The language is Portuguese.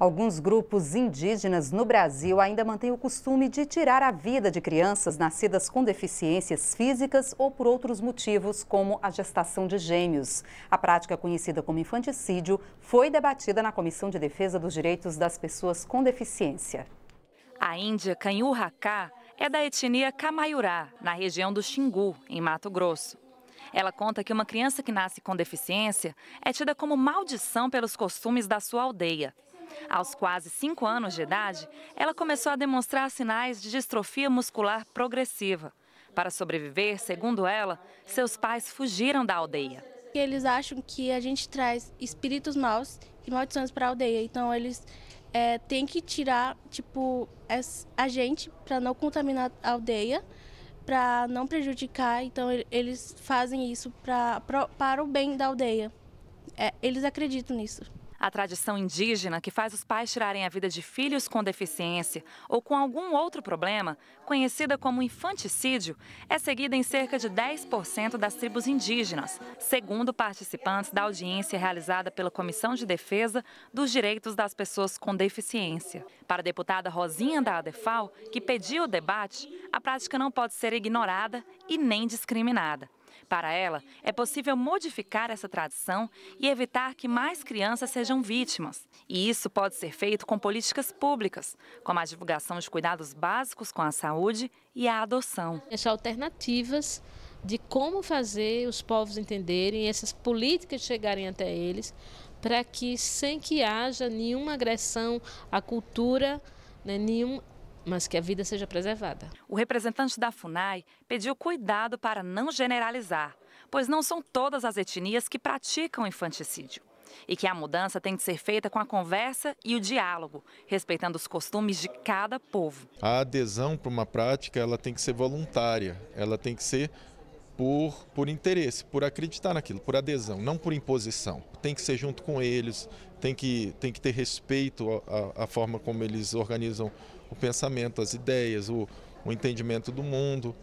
Alguns grupos indígenas no Brasil ainda mantêm o costume de tirar a vida de crianças nascidas com deficiências físicas ou por outros motivos, como a gestação de gêmeos. A prática conhecida como infanticídio foi debatida na Comissão de Defesa dos Direitos das Pessoas com Deficiência. A Índia Canhurracá é da etnia Camaiurá, na região do Xingu, em Mato Grosso. Ela conta que uma criança que nasce com deficiência é tida como maldição pelos costumes da sua aldeia aos quase 5 anos de idade, ela começou a demonstrar sinais de distrofia muscular progressiva. Para sobreviver, segundo ela, seus pais fugiram da aldeia. Eles acham que a gente traz espíritos maus e maldições para a aldeia, então eles é, têm que tirar tipo a gente para não contaminar a aldeia, para não prejudicar. Então eles fazem isso pra, pra para o bem da aldeia. É, eles acreditam nisso. A tradição indígena, que faz os pais tirarem a vida de filhos com deficiência ou com algum outro problema, conhecida como infanticídio, é seguida em cerca de 10% das tribos indígenas, segundo participantes da audiência realizada pela Comissão de Defesa dos Direitos das Pessoas com Deficiência. Para a deputada Rosinha da ADEFAL, que pediu o debate, a prática não pode ser ignorada e nem discriminada. Para ela, é possível modificar essa tradição e evitar que mais crianças sejam vítimas. E isso pode ser feito com políticas públicas, como a divulgação de cuidados básicos com a saúde e a adoção. As alternativas de como fazer os povos entenderem essas políticas chegarem até eles, para que sem que haja nenhuma agressão à cultura, né, nenhum mas que a vida seja preservada. O representante da FUNAI pediu cuidado para não generalizar, pois não são todas as etnias que praticam infanticídio. E que a mudança tem de ser feita com a conversa e o diálogo, respeitando os costumes de cada povo. A adesão para uma prática ela tem que ser voluntária, ela tem que ser por, por interesse, por acreditar naquilo, por adesão, não por imposição. Tem que ser junto com eles, tem que, tem que ter respeito à, forma como eles organizam o pensamento, as ideias, o, o entendimento do mundo.